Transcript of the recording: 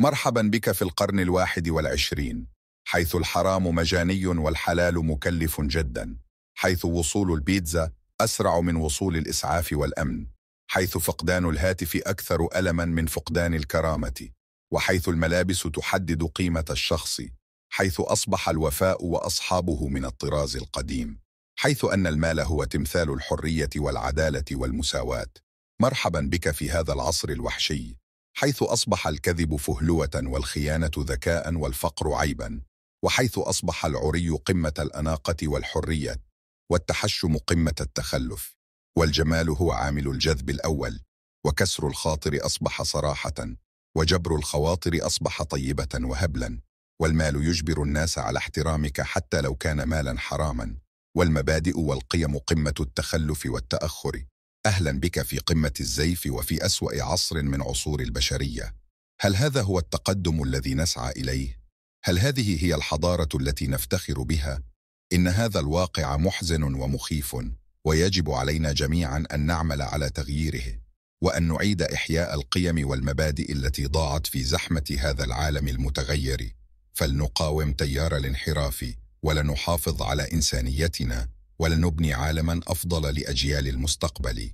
مرحبا بك في القرن الواحد والعشرين حيث الحرام مجاني والحلال مكلف جدا حيث وصول البيتزا أسرع من وصول الإسعاف والأمن حيث فقدان الهاتف أكثر ألما من فقدان الكرامة وحيث الملابس تحدد قيمة الشخص حيث أصبح الوفاء وأصحابه من الطراز القديم حيث أن المال هو تمثال الحرية والعدالة والمساواة مرحبا بك في هذا العصر الوحشي حيث أصبح الكذب فهلوة والخيانة ذكاء والفقر عيبا وحيث أصبح العري قمة الأناقة والحرية والتحشم قمة التخلف والجمال هو عامل الجذب الأول وكسر الخاطر أصبح صراحة وجبر الخواطر أصبح طيبة وهبلا والمال يجبر الناس على احترامك حتى لو كان مالا حراما والمبادئ والقيم قمة التخلف والتأخر أهلا بك في قمة الزيف وفي أسوأ عصر من عصور البشرية هل هذا هو التقدم الذي نسعى إليه؟ هل هذه هي الحضارة التي نفتخر بها؟ إن هذا الواقع محزن ومخيف ويجب علينا جميعا أن نعمل على تغييره وأن نعيد إحياء القيم والمبادئ التي ضاعت في زحمة هذا العالم المتغير فلنقاوم تيار الانحراف ولنحافظ على إنسانيتنا ولنبني عالما أفضل لأجيال المستقبل